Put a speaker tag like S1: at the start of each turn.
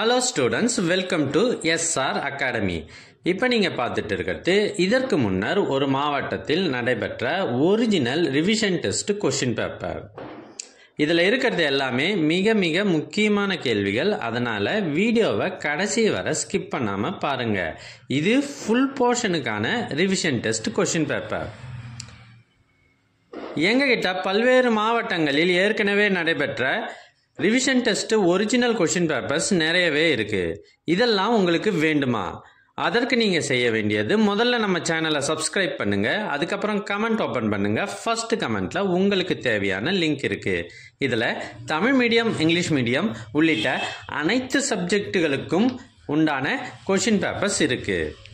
S1: hello students,
S2: welcome to SR academy இப்போ நீங்கள் பார்த்துட்டு இருக்கிறது இதற்கு முன்னர் ஒரு மாவட்டத்தில் நடைபெற்ற original revision test question paper இதில் இருக்கிறது எல்லாமே மிக மிக முக்கியமான கேள்விகள் அதனால் வீடியோவை கடைசி வர ஸ்கிப் பண்ணாமல் பாருங்கள் இது ஃபுல் போர்ஷனுக்கான ரிவிஷன் டெஸ்ட் கொஷின் பேப்பர் எங்ககிட்ட பல்வேறு மாவட்டங்களில் ஏற்கனவே நடைபெற்ற revision test original question papers நிறையவே இருக்குது இதெல்லாம் உங்களுக்கு வேண்டுமா அதற்கு நீங்கள் செய்ய வேண்டியது முதல்ல நம்ம சேனலை சப்ஸ்கிரைப் பண்ணுங்கள் அதுக்கப்புறம் கமெண்ட் ஓப்பன் பண்ணுங்கள் ஃபர்ஸ்ட் கமெண்ட்டில் உங்களுக்கு தேவையான லிங்க் இருக்குது இதில் தமிழ் மீடியம் இங்கிலீஷ் மீடியம் உள்ளிட்ட அனைத்து சப்ஜெக்டுகளுக்கும் உண்டான கொஷின் பேப்பர்ஸ் இருக்குது